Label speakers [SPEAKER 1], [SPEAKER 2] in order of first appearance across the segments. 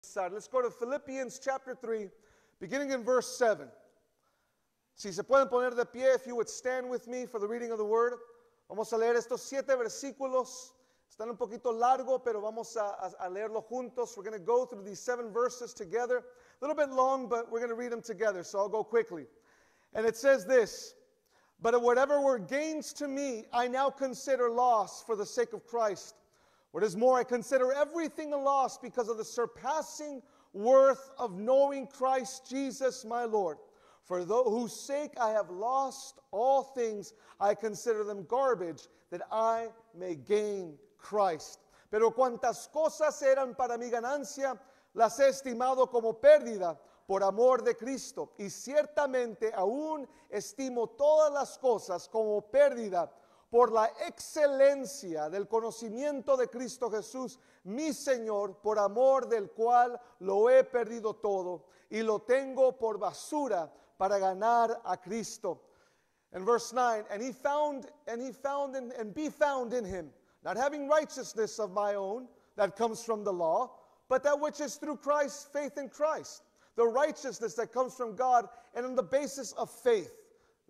[SPEAKER 1] Side. Let's go to Philippians chapter 3, beginning in verse 7. Si se pueden poner de pie, if you would stand with me for the reading of the word. Vamos a leer estos siete versículos. Están un poquito largo, pero vamos a, a, a leerlo juntos. We're going to go through these seven verses together. A little bit long, but we're going to read them together, so I'll go quickly. And it says this But whatever were gains to me, I now consider loss for the sake of Christ. What is more, I consider everything a loss because of the surpassing worth of knowing Christ Jesus my Lord. For though, whose sake I have lost all things, I consider them garbage, that I may gain Christ. Pero cuantas cosas eran para mi ganancia, las he estimado como pérdida por amor de Cristo. Y ciertamente aún estimo todas las cosas como pérdida por la excelencia del conocimiento de Cristo Jesús, mi Señor, por amor del cual lo he perdido todo y lo tengo por basura para ganar a Cristo. In verse 9, and he found, and he found, in, and be found in him, not having righteousness of my own that comes from the law, but that which is through Christ, faith in Christ, the righteousness that comes from God and on the basis of faith.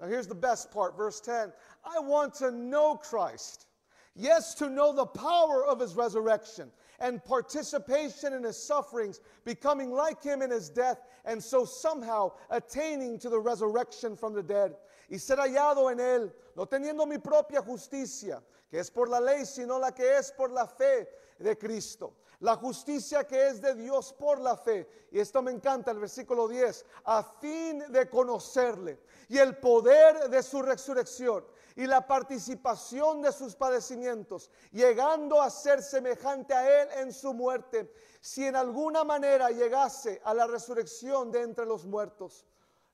[SPEAKER 1] Now, here's the best part, verse 10. I want to know Christ. Yes, to know the power of his resurrection and participation in his sufferings, becoming like him in his death, and so somehow attaining to the resurrection from the dead. Y ser hallado en él, no teniendo mi propia justicia, que es por la ley, sino la que es por la fe de Cristo La justicia que es de Dios por la fe. Y esto me encanta, el versículo 10. A fin de conocerle y el poder de su resurrección y la participación de sus padecimientos, llegando a ser semejante a él en su muerte, si en alguna manera llegase a la resurrección de entre los muertos.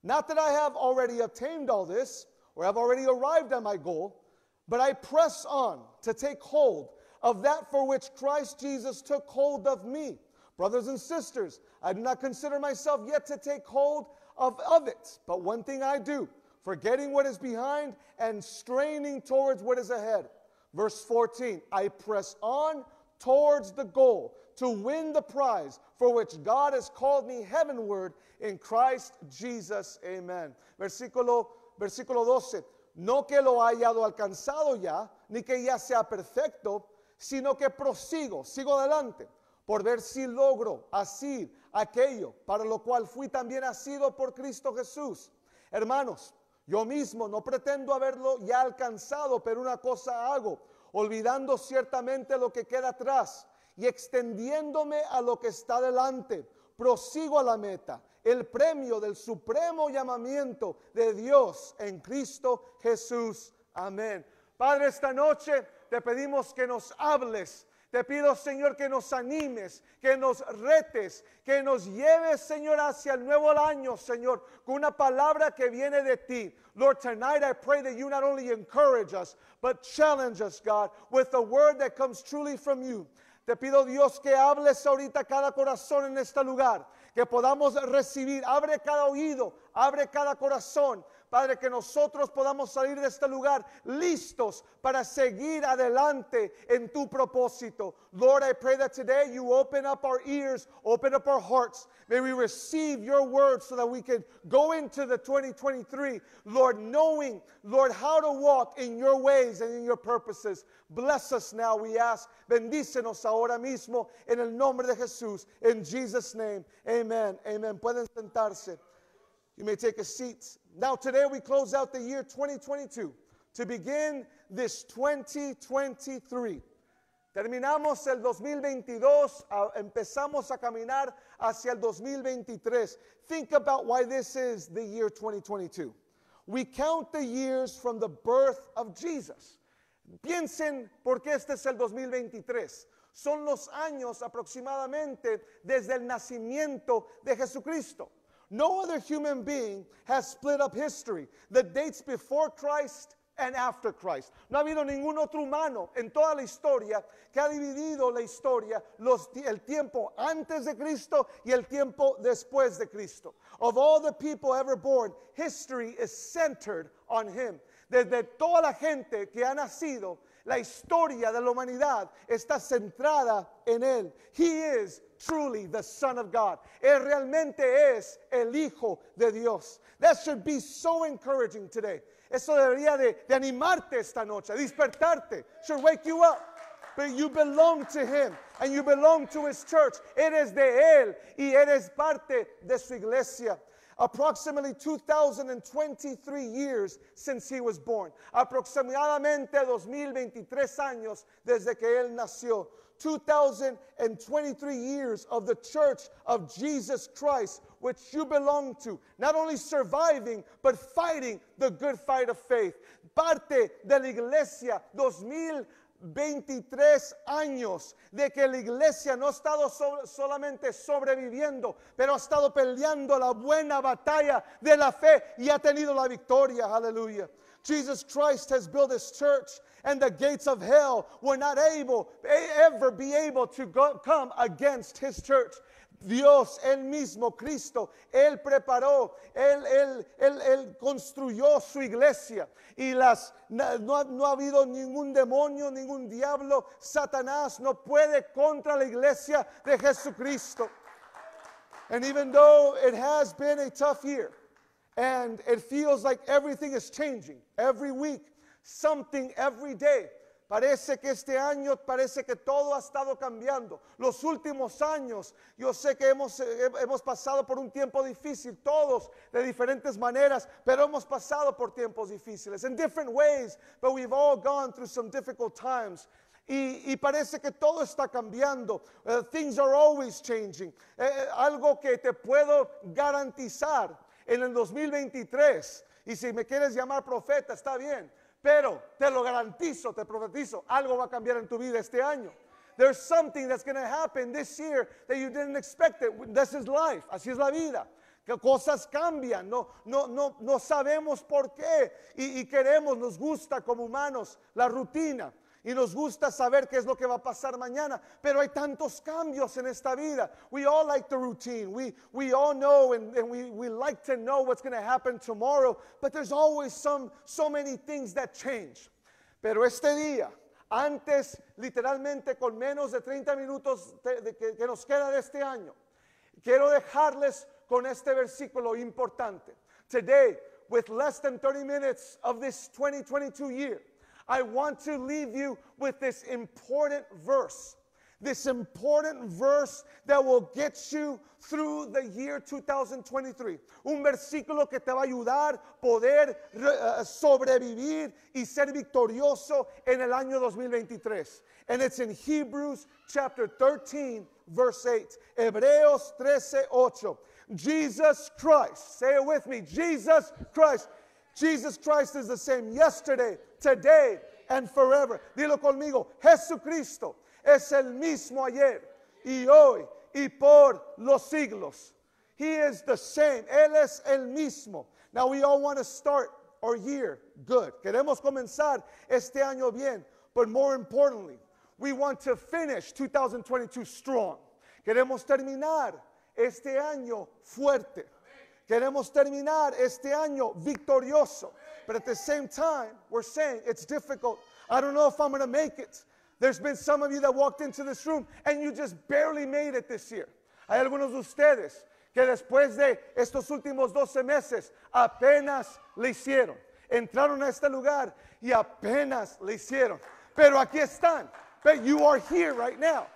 [SPEAKER 1] Not that I have already attained all this or have already arrived at my goal, but I press on to take hold of that for which Christ Jesus took hold of me. Brothers and sisters, I do not consider myself yet to take hold of, of it, but one thing I do, forgetting what is behind and straining towards what is ahead. Verse 14, I press on towards the goal to win the prize for which God has called me heavenward in Christ Jesus. Amen. Versículo, versículo 12. No que lo haya alcanzado ya, ni que ya sea perfecto, sino que prosigo, sigo adelante, por ver si logro así aquello para lo cual fui también asido por Cristo Jesús. Hermanos, yo mismo no pretendo haberlo ya alcanzado, pero una cosa hago, olvidando ciertamente lo que queda atrás y extendiéndome a lo que está delante, prosigo a la meta, el premio del supremo llamamiento de Dios en Cristo Jesús. Amén. Padre, esta noche te pedimos que nos hables. Te pido, Señor, que nos animes, que nos retes, que nos lleves, Señor, hacia el nuevo año, Señor, con una palabra que viene de ti. Lord, tonight I pray that you not only encourage us, but challenge us, God, with the word that comes truly from you. Te pido, Dios, que hables ahorita cada corazón en este lugar, que podamos recibir. Abre cada oído, abre cada corazón Padre, que nosotros podamos salir de este lugar listos para seguir adelante en tu propósito. Lord, I pray that today you open up our ears, open up our hearts. May we receive your word so that we can go into the 2023, Lord, knowing, Lord, how to walk in your ways and in your purposes. Bless us now, we ask. Bendícenos ahora mismo en el nombre de Jesús. In Jesus' name, amen. Amen. Pueden sentarse. You may take a seat. Now, today we close out the year 2022 to begin this 2023. Terminamos el 2022, uh, empezamos a caminar hacia el 2023. Think about why this is the year 2022. We count the years from the birth of Jesus. Piensen por qué este es el 2023. Son los años aproximadamente desde el nacimiento de Jesucristo. No other human being has split up history, that dates before Christ and after Christ. No ha habido ningún otro humano en toda la historia que ha dividido la historia, los, el tiempo antes de Cristo y el tiempo después de Cristo. Of all the people ever born, history is centered on him. Desde toda la gente que ha nacido, la historia de la humanidad está centrada en él. He is truly the Son of God. Él realmente es el Hijo de Dios. That should be so encouraging today. Eso debería de, de animarte esta noche, despertarte. Should wake you up. But you belong to Him and you belong to His church. Eres de Él y eres parte de su iglesia approximately 2023 years since he was born. Aproximadamente 2023 años desde que él nació. 2023 years of the church of Jesus Christ, which you belong to, not only surviving, but fighting the good fight of faith. Parte de la iglesia 2000 23 años de que la iglesia no ha estado so solamente sobreviviendo, pero ha estado peleando la buena batalla de la fe y ha tenido la victoria. Aleluya. Jesus Christ has built his church, and the gates of hell were not able, ever be able to go, come against his church. Dios, Él mismo, Cristo, Él preparó, Él, él, él, él construyó su iglesia y las, no ha, no, ha habido ningún demonio, ningún diablo, Satanás no puede contra la iglesia de Jesucristo. And even though it has been a tough year and it feels like everything is changing every week, something every day. Parece que este año, parece que todo ha estado cambiando. Los últimos años, yo sé que hemos, eh, hemos pasado por un tiempo difícil, todos de diferentes maneras, pero hemos pasado por tiempos difíciles, En different ways, but we've all gone through some difficult times. Y, parece que todo está cambiando. Eh, things are always changing. Eh, algo que te puedo garantizar en el 2023. Y si me quieres llamar profeta, está bien. Pero te lo garantizo, te profetizo, algo va a cambiar en tu vida este año. There's something that's going to happen this year that you didn't expect it. This is life. Así es la vida. Que cosas cambian, no, no, no, no sabemos por qué y, y queremos, nos gusta como humanos la rutina. y nos gusta saber qué es lo que va a pasar mañana, pero hay tantos cambios en esta vida. We all like the routine. We, we all know and, and we, we like to know what's going to happen tomorrow, but there's always some, so many things that change. Pero este día, antes literalmente con menos de 30 minutos de, de, que, que nos queda de este año, quiero dejarles con este versículo importante. Today, with less than 30 minutes of this 2022 year, I want to leave you with this important verse. This important verse that will get you through the year 2023. Un versículo que te va a ayudar poder uh, sobrevivir y ser victorioso en el año 2023. And it's in Hebrews chapter 13, verse 8. Hebreos 13, 8. Jesus Christ, say it with me, Jesus Christ. Jesus Christ is the same yesterday, today, and forever. Dilo conmigo, Jesucristo es el mismo ayer y hoy y por los siglos. He is the same. Él es el mismo. Now we all want to start our year good. Queremos comenzar este año bien, but more importantly, we want to finish 2022 strong. Queremos terminar este año fuerte. Queremos terminar este año victorioso. But at the same time, we're saying it's difficult. I don't know if I'm going to make it. There's been some of you that walked into this room and you just barely made it this year. Hay algunos de ustedes que después de estos últimos 12 meses apenas le hicieron. Entraron a este lugar y apenas le hicieron. Pero aquí están. But you are here right now.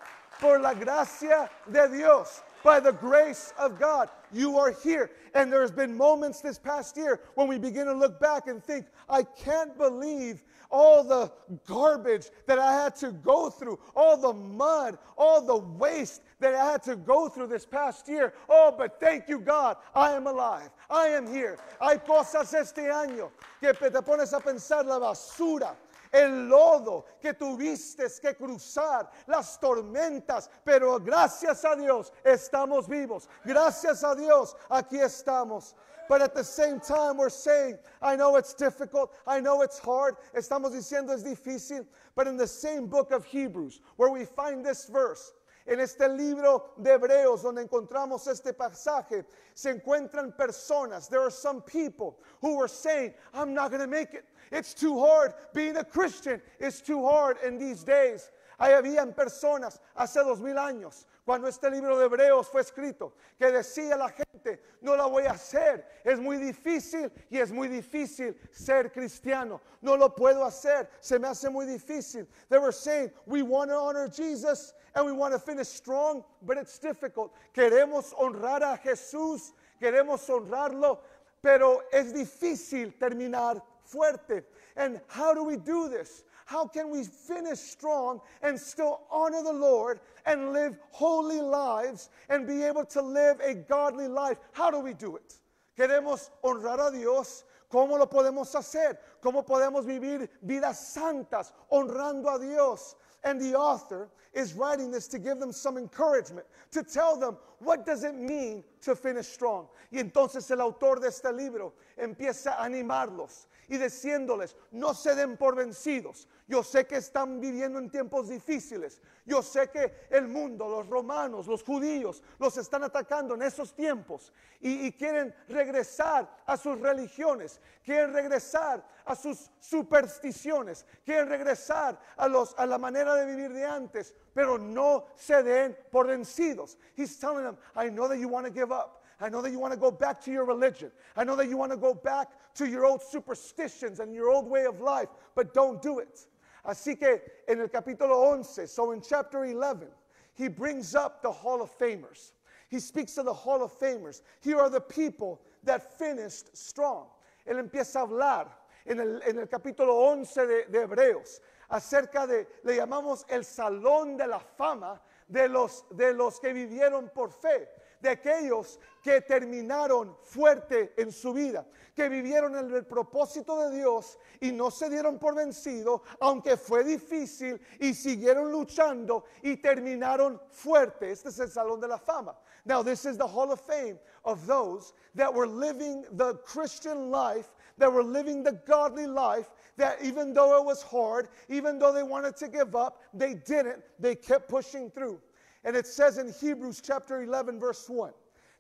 [SPEAKER 1] Por la gracia de Dios by the grace of God. You are here. And there's been moments this past year when we begin to look back and think, I can't believe all the garbage that I had to go through, all the mud, all the waste that I had to go through this past year. Oh, but thank you, God, I am alive. I am here. Hay cosas este año que te pones a pensar la basura. el lodo que tuviste que cruzar, las tormentas, pero gracias a Dios estamos vivos. Gracias a Dios aquí estamos. But at the same time we're saying, I know it's difficult, I know it's hard. Estamos diciendo es difícil, but in the same book of Hebrews where we find this verse, en este libro de Hebreos donde encontramos este pasaje, se encuentran personas, there are some people who were saying, I'm not going to make it. It's too hard. Being a Christian is too hard in these days. habían personas hace dos mil años cuando este libro de Hebreos fue escrito, que decía la gente, no la voy a hacer, es muy difícil y es muy difícil ser cristiano, no lo puedo hacer, se me hace muy difícil. They were saying, we want to honor Jesus and we want to finish strong, but it's difficult. Queremos honrar a Jesús, queremos honrarlo, pero es difícil terminar fuerte. And how do we do this? How can we finish strong and still honor the Lord and live holy lives and be able to live a godly life? How do we do it? Queremos honrar a Dios. ¿Cómo lo podemos hacer? ¿Cómo podemos vivir vidas santas honrando a Dios? And the author is writing this to give them some encouragement, to tell them what does it mean to finish strong. Y entonces el autor de este libro empieza a animarlos, y diciéndoles, no se den por vencidos. Yo sé que están viviendo en tiempos difíciles. Yo sé que el mundo, los romanos, los judíos, los están atacando en esos tiempos y, quieren regresar a sus religiones, quieren regresar a sus supersticiones, quieren regresar a, a la manera de vivir de antes, pero no se den por vencidos. He's telling them, I know that you want to give up. I know that you want to go back to your religion. I know that you want to go back to your old superstitions and your old way of life, but don't do it. Así que en el capítulo 11, so in chapter 11, he brings up the Hall of Famers. He speaks to the Hall of Famers. Here are the people that finished strong. Él empieza a hablar en el, en el capítulo 11 de, de Hebreos acerca de, le llamamos el Salón de la Fama de los, de los que vivieron por fe. de aquellos que terminaron fuerte en su vida, que vivieron en el propósito de Dios y no se dieron por vencidos, aunque fue difícil, y siguieron luchando y terminaron fuerte. Este es el Salón de la Fama. Now, this is the Hall of Fame of those that were living the Christian life, that were living the godly life, that even though it was hard, even though they wanted to give up, they didn't, they kept pushing through. And it says in Hebrews chapter 11, verse 1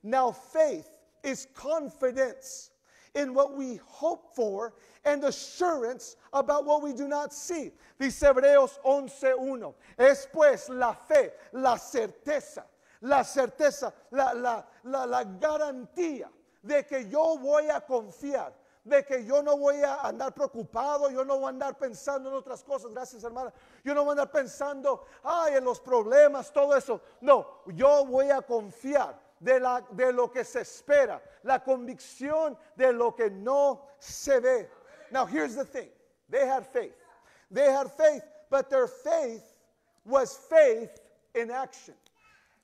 [SPEAKER 1] Now faith is confidence in what we hope for and assurance about what we do not see. Dice Hebreos 11:1. Es pues la fe, la certeza, la certeza, la, la, la, la garantía de que yo voy a confiar de que yo no voy a andar preocupado, yo no voy a andar pensando en otras cosas, gracias hermana, yo no voy a andar pensando, ay, en los problemas, todo eso. No, yo voy a confiar de, de lo que se espera, la convicción de lo que no se ve. Now here's the thing, they had faith. They had faith, but their faith was faith in action.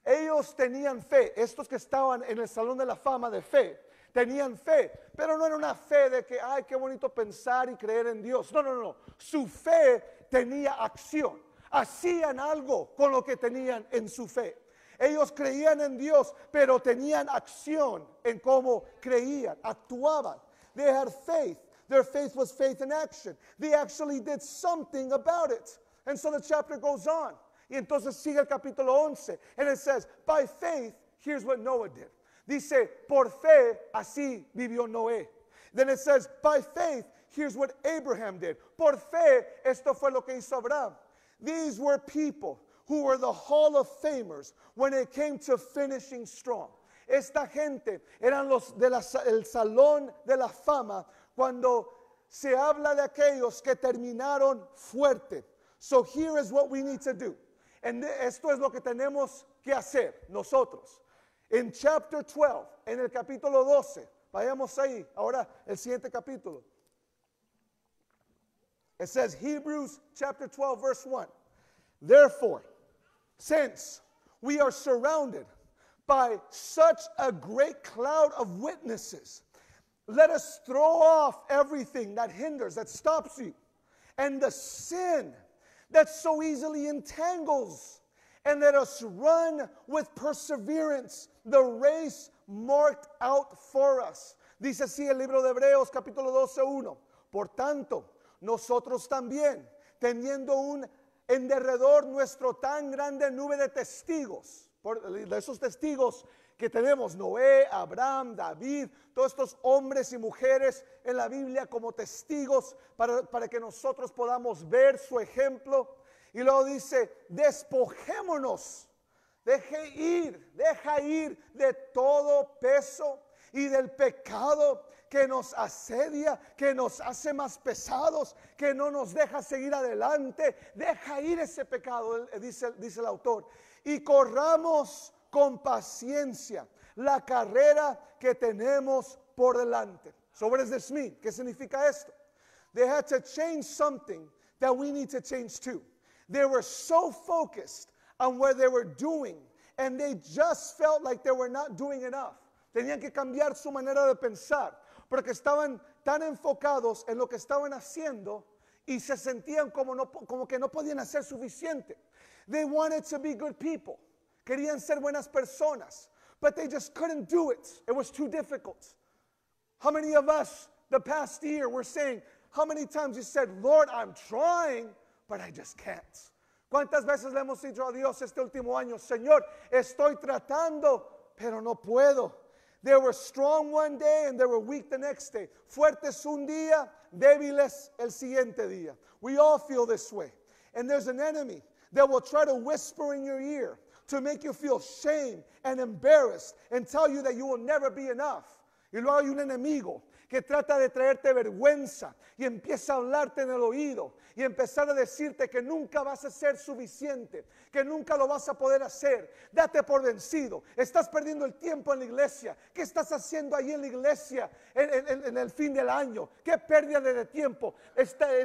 [SPEAKER 1] Ellos tenían fe, estos que estaban en el Salón de la Fama de fe, tenían fe, pero no era una fe de que, ay, qué bonito pensar y creer en Dios. No, no, no. Su fe tenía acción. Hacían algo con lo que tenían en su fe. Ellos creían en Dios, pero tenían acción en cómo creían, actuaban. They had faith. Their faith was faith in action. They actually did something about it. And so the chapter goes on. Y entonces sigue el capítulo 11. And it says, by faith, here's what Noah did. Dice, por fe así vivió Noé. Then it says, by faith, here's what Abraham did. Por fe, esto fue lo que hizo Abraham. These were people who were the Hall of Famers when it came to finishing strong. Esta gente eran los del salón de la fama cuando se habla de aquellos que terminaron fuerte. So here is what we need to do. And esto es lo que tenemos que hacer nosotros. En chapter 12, en el capítulo 12, vayamos ahí, ahora el siguiente capítulo. It says Hebrews chapter 12 verse 1. Therefore, since we are surrounded by such a great cloud of witnesses, let us throw off everything that hinders, that stops you, and the sin that so easily entangles and let us run with perseverance the race marked out for us. Dice así el libro de Hebreos capítulo 12, 1. Por tanto, nosotros también, teniendo un en derredor nuestro tan grande nube de testigos, de esos testigos que tenemos, Noé, Abraham, David, todos estos hombres y mujeres en la Biblia como testigos para, para que nosotros podamos ver su ejemplo y luego dice, despojémonos, deje ir, deja ir de todo peso y del pecado que nos asedia, que nos hace más pesados, que no nos deja seguir adelante. Deja ir ese pecado, eh, dice, dice el autor. Y corramos con paciencia la carrera que tenemos por delante. So smith ¿Qué significa esto? They had to change something that we need to change too. They were so focused on what they were doing and they just felt like they were not doing enough. Tenían que cambiar su manera de pensar porque estaban tan enfocados en lo que estaban haciendo y se sentían como, no, como que no podían hacer suficiente. They wanted to be good people. Querían ser buenas personas, but they just couldn't do it. It was too difficult. How many of us the past year were saying, how many times you said, Lord, I'm trying, but I just can't. ¿Cuántas veces le hemos dicho a Dios este último año, Señor, estoy tratando, pero no puedo? They were strong one day and they were weak the next day. Fuertes un día, débiles el siguiente día. We all feel this way. And there's an enemy that will try to whisper in your ear to make you feel shame and embarrassed and tell you that you will never be enough. Y luego hay un enemigo que trata de traerte vergüenza y empieza a hablarte en el oído y empezar a decirte que nunca vas a ser suficiente, que nunca lo vas a poder hacer. Date por vencido, estás perdiendo el tiempo en la iglesia. ¿Qué estás haciendo ahí en la iglesia en, el fin del año? ¿Qué pérdida de tiempo? te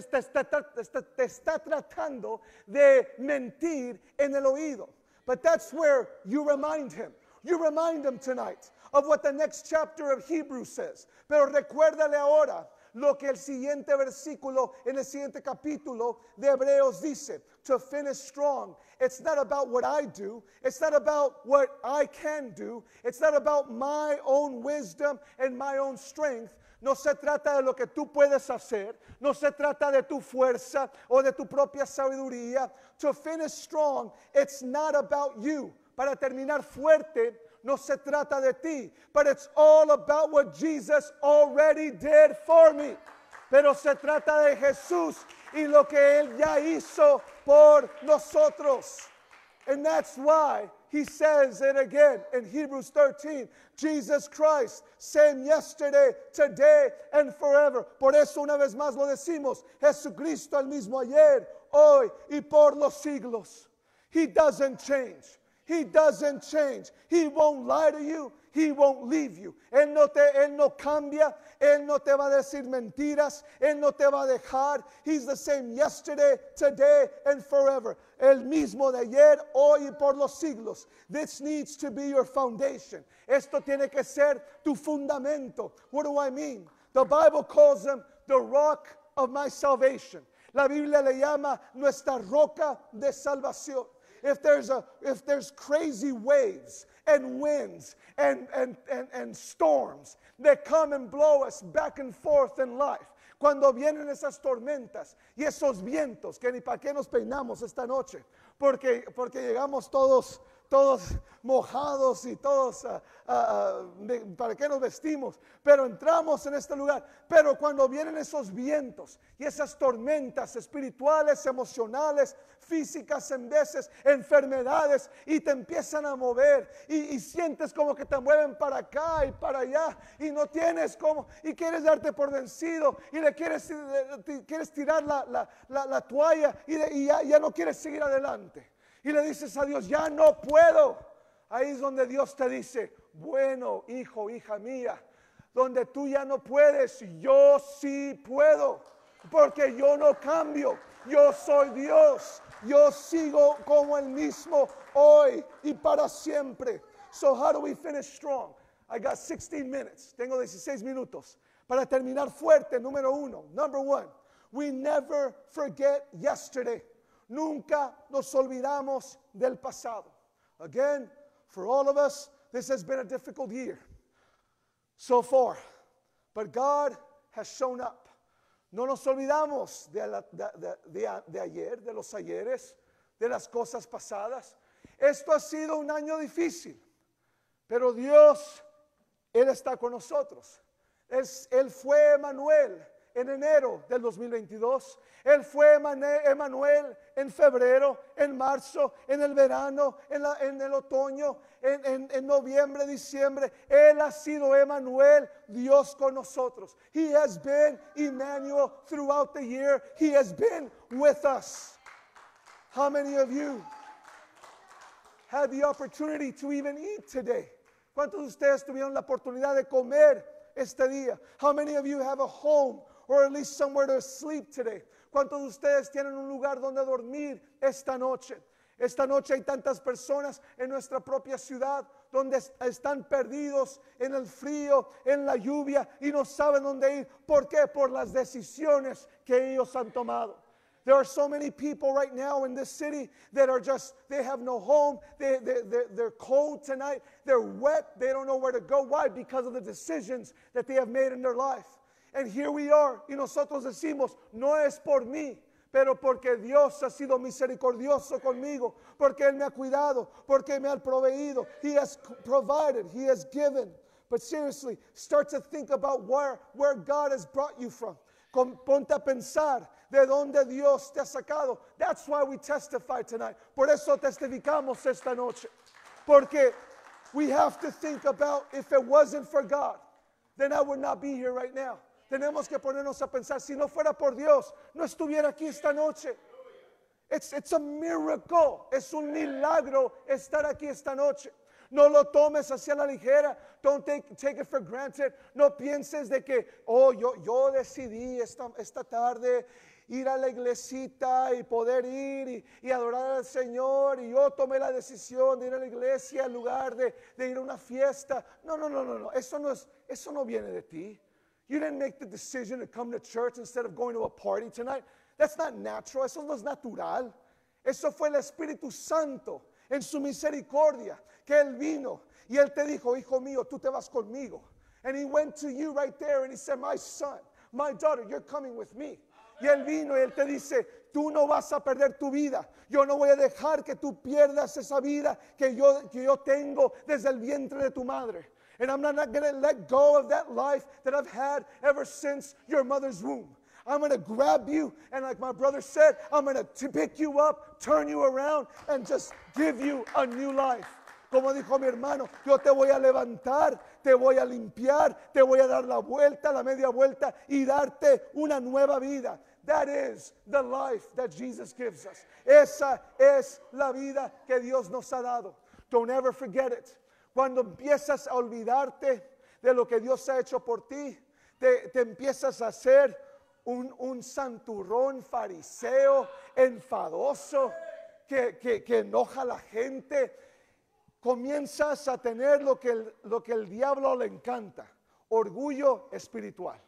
[SPEAKER 1] está tratando de mentir en el oído. But that's where you remind him. You remind him tonight. of what the next chapter of Hebrews says. Pero recuérdale ahora lo que el siguiente versículo en el siguiente capítulo de Hebreos dice. To finish strong. It's not about what I do. It's not about what I can do. It's not about my own wisdom and my own strength. No se trata de lo que tú puedes hacer, no se trata de tu fuerza o de tu propia sabiduría. To finish strong, it's not about you. Para terminar fuerte, no se trata de ti, but it's all about what Jesus already did for me. Pero se trata de Jesús y lo que él ya hizo por nosotros. And that's why he says it again in Hebrews 13 Jesus Christ, same yesterday, today, and forever. Por eso una vez más lo decimos, Jesucristo el mismo ayer, hoy y por los siglos. He doesn't change. He doesn't change. He won't lie to you. He won't leave you. Él no, te, él no cambia. Él no te va a decir mentiras. Él no te va a dejar. He's the same yesterday, today, and forever. El mismo de ayer, hoy y por los siglos. This needs to be your foundation. Esto tiene que ser tu fundamento. What do I mean? The Bible calls him the rock of my salvation. La Biblia le llama nuestra roca de salvación if there's, a, if there's crazy waves and winds and, and, and, and storms that come and blow us back and forth in life, cuando vienen esas tormentas y esos vientos, que ni para qué nos peinamos esta noche, porque, porque llegamos todos todos mojados y todos, ah, ah, ah, ¿para qué nos vestimos? Pero entramos en este lugar. Pero cuando vienen esos vientos y esas tormentas espirituales, emocionales, físicas en veces, enfermedades, y te empiezan a mover y, sientes como que te mueven para acá y para allá y no tienes como, y quieres darte por vencido y le quieres, eh, eh, quieres tirar la, toalla y, ya no quieres seguir adelante y le dices a Dios, ya no puedo. Ahí es donde Dios te dice, bueno, hijo, hija mía, donde tú ya no puedes, yo sí puedo, porque yo no cambio, yo soy Dios, yo sigo como el mismo hoy y para siempre. So how do we finish strong? I got 16 minutes, tengo 16 minutos para terminar fuerte, número uno. Number one, we never forget yesterday. Nunca nos olvidamos del pasado. Again, for all of us, this has been a difficult year so far, but God has shown up. No nos olvidamos de, ayer, de los ayeres, de las cosas pasadas. Esto ha sido un año difícil, pero Dios, Él está con nosotros. él fue Manuel en enero del 2022, Él fue Emanuel en febrero, en marzo, en el verano, en, el otoño, en, en, noviembre, diciembre. Él ha sido Emanuel, Dios con nosotros. He has been Emmanuel throughout the year. He has been with us. How many of you had the opportunity to even eat today? ¿Cuántos de ustedes tuvieron la oportunidad de comer este día? How many of you have a home or at least somewhere to sleep today? ¿Cuántos de ustedes tienen un lugar donde dormir esta noche? Esta noche hay tantas personas en nuestra propia ciudad donde están perdidos en el frío, en la lluvia y no saben dónde ir. ¿Por qué? Por las decisiones que ellos han tomado. There are so many people right now in this city that are just, they have no home. They, they, they, they're cold tonight. They're wet. They don't know where to go. Why? Because of the decisions that they have made in their life. And here we are. Y nosotros decimos, no es por mí, pero porque Dios ha sido misericordioso conmigo, porque Él me ha cuidado, porque me ha proveído. He has provided, He has given. But seriously, start to think about where, where God has brought you from. ponte a pensar de dónde Dios te ha sacado. That's why we testify tonight. Por eso testificamos esta noche. Porque we have to think about if it wasn't for God, then I would not be here right now. tenemos que ponernos a pensar, si no fuera por Dios, no estuviera aquí esta noche. It's, it's a miracle, es un milagro estar aquí esta noche. No lo tomes hacia la ligera. Don't take, take, it for granted. No pienses de que, oh, yo, yo decidí esta, esta tarde ir a la iglesita y poder ir y, adorar al Señor. Y yo tomé la decisión de ir a la iglesia en lugar de, de ir a una fiesta. No, no, no, no, no. Eso no, es, eso no viene de ti. You didn't make the decision to come to church instead of going to a party tonight. That's not natural. Eso no es natural. Eso fue el Espíritu Santo en su misericordia que Él vino y Él te dijo, hijo mío, tú te vas conmigo. And He went to you right there and He said, my son, my daughter, you're coming with me. Y Él vino y Él te dice, tú no vas a perder tu vida. Yo no voy a dejar que tú pierdas esa vida que yo, que yo tengo desde el vientre de tu madre. And I'm not, not going to let go of that life that I've had ever since your mother's womb. I'm going to grab you. And like my brother said, I'm going to pick you up, turn you around, and just give you a new life. Como dijo mi hermano, yo te voy a levantar, te voy a limpiar, te voy a dar la vuelta, la media vuelta y darte una nueva vida. That is the life that Jesus gives us. Esa es la vida que Dios nos ha dado. Don't ever forget it. Cuando empiezas a olvidarte de lo que Dios ha hecho por ti, te, empiezas a hacer un, un, santurrón fariseo enfadoso que, que, enoja a la gente. Comienzas a tener lo que, lo que el diablo le encanta, orgullo espiritual.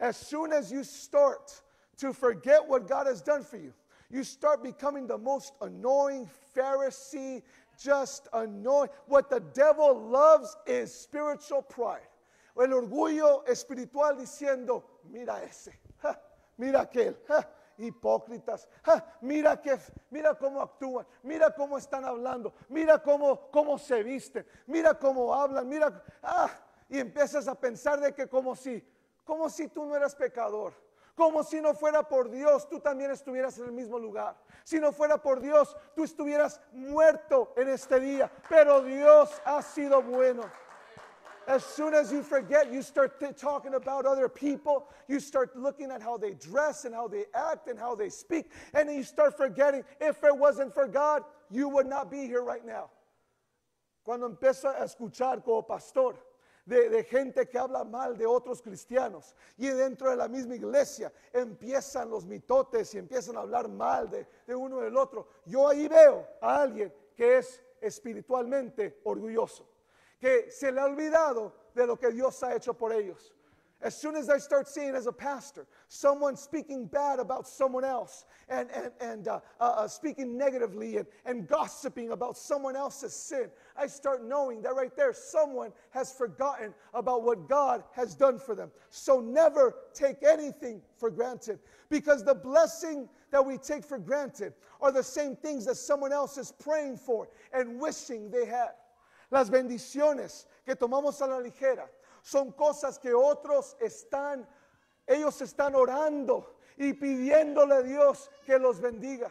[SPEAKER 1] As soon as you start to forget what God has done for you, you start becoming the most annoying Pharisee just annoy. What the devil loves is spiritual pride. El orgullo espiritual diciendo, mira ese, mira aquel, hipócritas, mira que, mira cómo actúan, mira cómo están hablando, mira cómo, cómo se visten, mira cómo hablan, mira, ah, y empiezas a pensar de que como si, como si tú no eras pecador como si no fuera por Dios, tú también estuvieras en el mismo lugar. Si no fuera por Dios, tú estuvieras muerto en este día. Pero Dios ha sido bueno. As soon as you forget, you start talking about other people. You start looking at how they dress and how they act and how they speak. And you start forgetting. If it wasn't for God, you would not be here right now. Cuando empiezo a escuchar como pastor, de, gente que habla mal de otros cristianos. Y dentro de la misma iglesia empiezan los mitotes y empiezan a hablar mal de, de uno del otro. Yo ahí veo a alguien que es espiritualmente orgulloso, que se le ha olvidado de lo que Dios ha hecho por ellos. As soon as I start seeing as a pastor someone speaking bad about someone else and, and, and uh, uh, uh, speaking negatively and, and gossiping about someone else's sin, I start knowing that right there someone has forgotten about what God has done for them. So never take anything for granted because the blessing that we take for granted are the same things that someone else is praying for and wishing they had. Las bendiciones que tomamos a la ligera son cosas que otros están, ellos están orando y pidiéndole a Dios que los bendiga.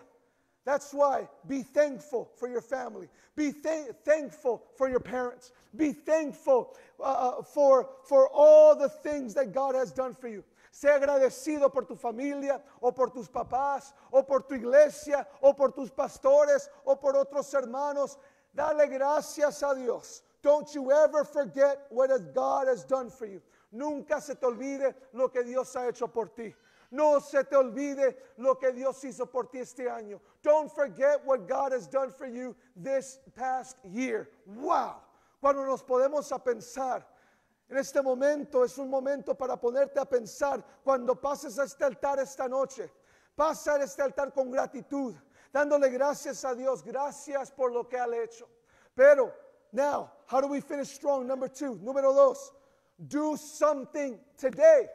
[SPEAKER 1] That's why be thankful for your family. Be thankful for your parents. Be thankful uh, uh, for, all the things that God has done for you. Sé agradecido por tu familia, o por tus papás, o por tu iglesia, o por tus pastores, o por otros hermanos. Dale gracias a Dios Don't you ever forget what God has done for you. Nunca se te olvide lo que Dios ha hecho por ti. No se te olvide lo que Dios hizo por ti este año. Don't forget what God has done for you this past year. Wow. Cuando nos podemos a pensar en este momento es un momento para ponerte a pensar cuando pases a este altar esta noche. Pasa a este altar con gratitud, dándole gracias a Dios, gracias por lo que ha hecho. Pero Now, how do we finish strong? Number two, número dos, do something today.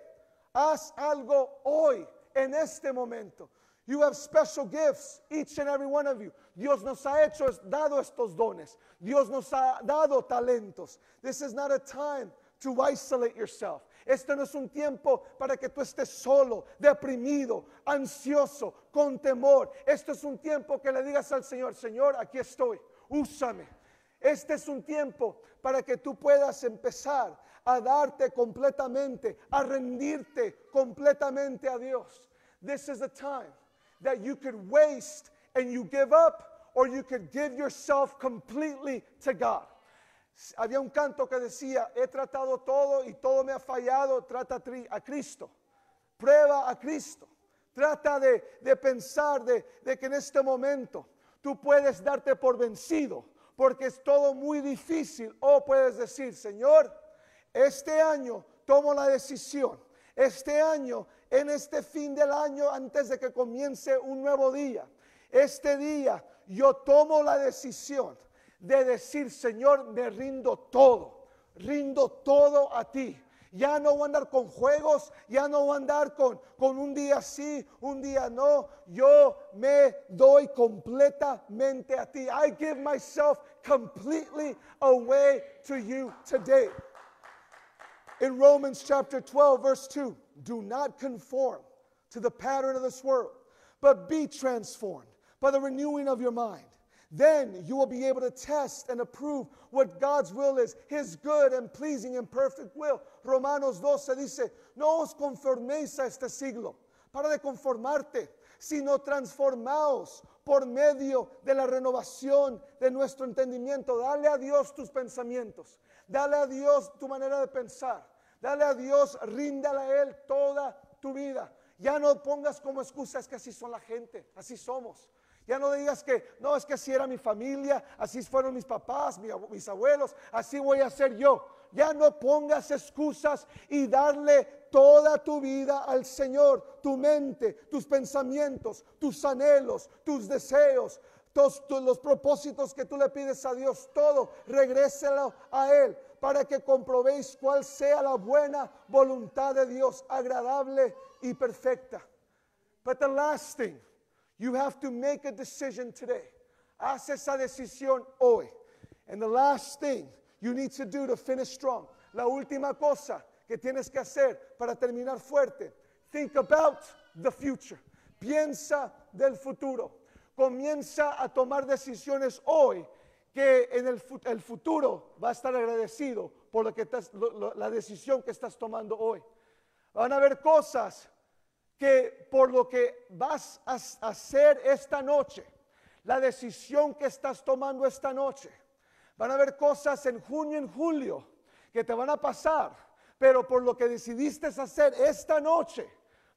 [SPEAKER 1] Haz algo hoy, en este momento. You have special gifts, each and every one of you. Dios nos ha hecho, dado estos dones. Dios nos ha dado talentos. This is not a time to isolate yourself. Este no es un tiempo para que tú estés solo, deprimido, ansioso, con temor. Este es un tiempo que le digas al Señor, Señor, aquí estoy, úsame. Este es un tiempo para que tú puedas empezar a darte completamente, a rendirte completamente a Dios. This is the time that you could waste and you give up or you could give yourself completely to God. Había un canto que decía, he tratado todo y todo me ha fallado, trata a Cristo, prueba a Cristo, trata de, pensar de, de que en este momento tú puedes darte por vencido, porque es todo muy difícil. O oh, puedes decir, Señor, este año tomo la decisión. Este año, en este fin del año, antes de que comience un nuevo día, este día yo tomo la decisión de decir, Señor, me rindo todo, rindo todo a ti Ya no voy a andar con juegos, ya no voy a andar con, con un día sí, un día no. Yo me doy completamente a ti. I give myself completely away to you today. In Romans chapter 12, verse 2, do not conform to the pattern of this world, but be transformed by the renewing of your mind Then you will be able to test and approve what God's will is, His good and pleasing and perfect will. Romanos 12 dice, no os conforméis a este siglo, para de conformarte, sino transformaos por medio de la renovación de nuestro entendimiento. Dale a Dios tus pensamientos, dale a Dios tu manera de pensar, dale a Dios, ríndale a Él toda tu vida. Ya no pongas como excusas que así son la gente, así somos. Ya no digas que, no, es que así era mi familia, así fueron mis papás, mis abuelos, así voy a ser yo. Ya no pongas excusas y darle toda tu vida al Señor, tu mente, tus pensamientos, tus anhelos, tus deseos, todos los propósitos que tú le pides a Dios, todo, regreselo a Él para que comprobéis cuál sea la buena voluntad de Dios, agradable y perfecta. But the last You have to make a decision today. Haz esa decisión hoy. And the last thing you need to do to finish strong, la última cosa que tienes que hacer para terminar fuerte, think about the future. Piensa del futuro. Comienza a tomar decisiones hoy que en el, futuro va a estar agradecido por que estás, la decisión que estás tomando hoy. Van a haber cosas que por lo que vas a hacer esta noche, la decisión que estás tomando esta noche, van a haber cosas en junio, en julio, que te van a pasar, pero por lo que decidiste hacer esta noche,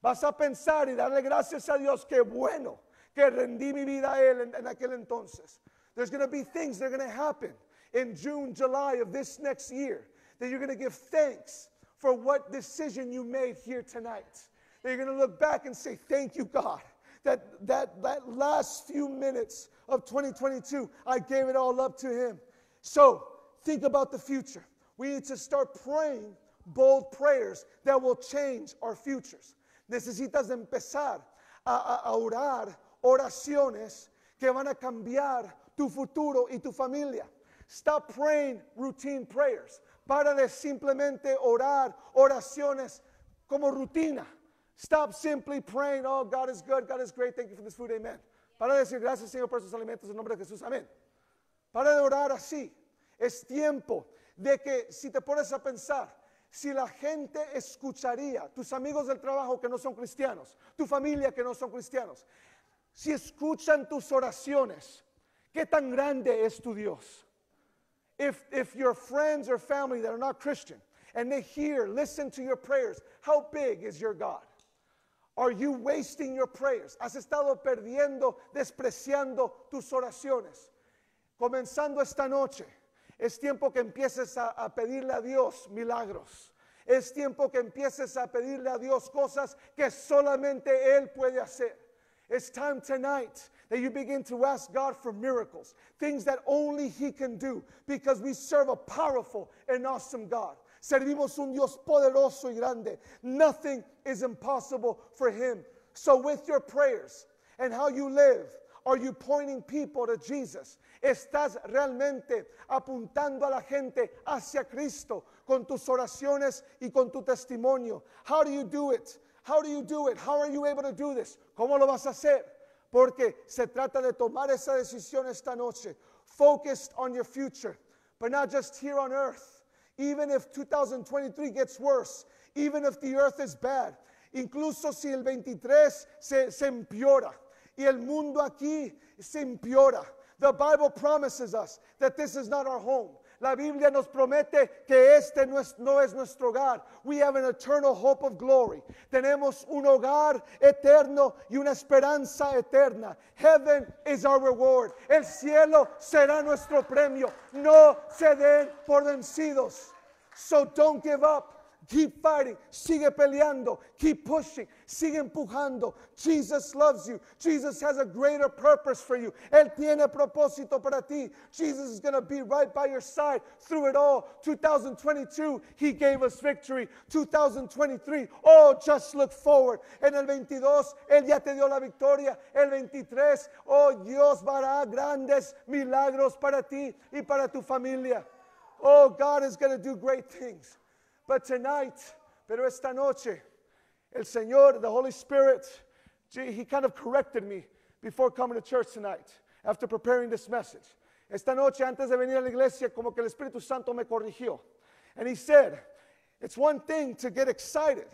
[SPEAKER 1] vas a pensar y darle gracias a Dios que bueno que rendí mi vida a Él en, aquel entonces. There's going to be things that are going to happen in June, July of this next year that you're going to give thanks for what decision you made here tonight. They're going to look back and say, Thank you, God. That, that, that last few minutes of 2022, I gave it all up to Him. So think about the future. We need to start praying bold prayers that will change our futures. Necesitas empezar a, a, a orar oraciones que van a cambiar tu futuro y tu familia. Stop praying routine prayers. Para de simplemente orar oraciones como rutina. Stop simply praying, oh, God is good, God is great, thank you for this food, amen. Para decir gracias, Señor, por sus alimentos en nombre de Jesús, amén. Para de orar así. Es tiempo de que si te pones a pensar, si la gente escucharía, tus amigos del trabajo que no son cristianos, tu familia que no son cristianos, si escuchan tus oraciones, qué tan grande es tu Dios. If, if your friends or family that are not Christian and they hear, listen to your prayers, how big is your God? Are you wasting your prayers? Has estado perdiendo, despreciando tus oraciones. Comenzando esta noche, es tiempo que empieces a, a pedirle a Dios milagros. Es tiempo que empieces a pedirle a Dios cosas que solamente Él puede hacer. It's time tonight that you begin to ask God for miracles, things that only He can do, because we serve a powerful and awesome God. Servimos un Dios poderoso y grande. Nothing is impossible for Him. So, with your prayers and how you live, are you pointing people to Jesus? ¿Estás realmente apuntando a la gente hacia Cristo con tus oraciones y con tu testimonio? How do you do it? How do you do it? How are you able to do this? ¿Cómo lo vas a hacer? Porque se trata de tomar esa decisión esta noche. Focused on your future, but not just here on earth even if 2023 gets worse, even if the earth is bad, incluso si el 23 se, se empeora y el mundo aquí se empeora. The Bible promises us that this is not our home. La Biblia nos promete que este no es, nuestro hogar. We have an eternal hope of glory. Tenemos un hogar eterno y una esperanza eterna. Heaven is our reward. El cielo será nuestro premio. No se den por vencidos. So don't give up. Keep fighting. Sigue peleando. Keep pushing. Sigue empujando. Jesus loves you. Jesus has a greater purpose for you. Él tiene propósito para ti. Jesus is going to be right by your side through it all. 2022, He gave us victory. 2023, oh, just look forward. En el 22, Él ya te dio la victoria. El 23, oh, Dios hará grandes milagros para ti y para tu familia. Oh, God is going to do great things. But tonight, pero esta noche, el Señor, the Holy Spirit, He kind of corrected me before coming to church tonight after preparing this message. Esta noche, antes de venir a la iglesia, como que el Espíritu Santo me corrigió. And He said, It's one thing to get excited,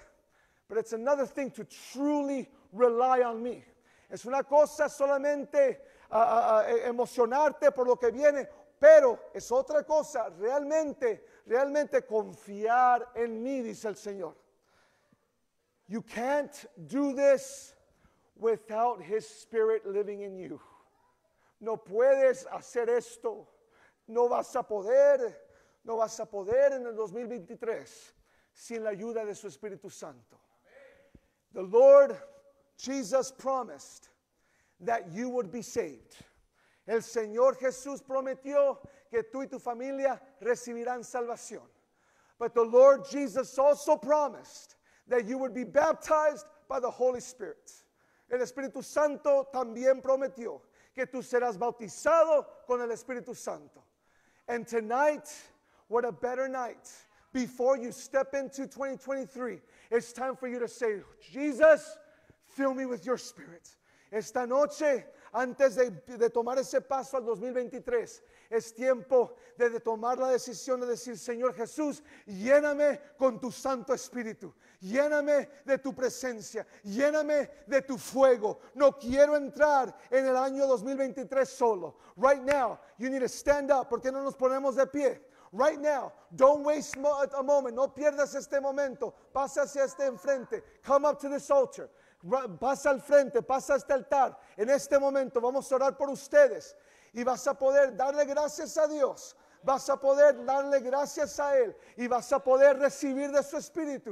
[SPEAKER 1] but it's another thing to truly rely on me. Es una cosa solamente uh, uh, emocionarte por lo que viene, pero es otra cosa, realmente, realmente confiar en mí, dice el Señor. You can't do this without His Spirit living in you. No puedes hacer esto. No vas a poder, no vas a poder en el 2023 sin la ayuda de su Espíritu Santo. The Lord Jesus promised that you would be saved. El Señor Jesús prometió que tú y tu familia recibirán salvación. But the Lord Jesus also promised that you would be baptized by the Holy Spirit. El Espíritu Santo también prometió que tú serás bautizado con el Espíritu Santo. And tonight, what a better night. Before you step into 2023, it's time for you to say, Jesus, fill me with your spirit. Esta noche antes de, tomar ese paso al 2023, es tiempo de, tomar la decisión de decir, Señor Jesús, lléname con tu Santo Espíritu, lléname de tu presencia, lléname de tu fuego. No quiero entrar en el año 2023 solo. Right now, you need to stand up. ¿Por qué no nos ponemos de pie? Right now, don't waste a moment. No pierdas este momento. Pasa hacia este enfrente. Come up to the altar pasa al frente, pasa a este altar. En este momento vamos a orar por ustedes y vas a poder darle gracias a Dios. Vas a poder darle gracias a Él y vas a poder recibir de su Espíritu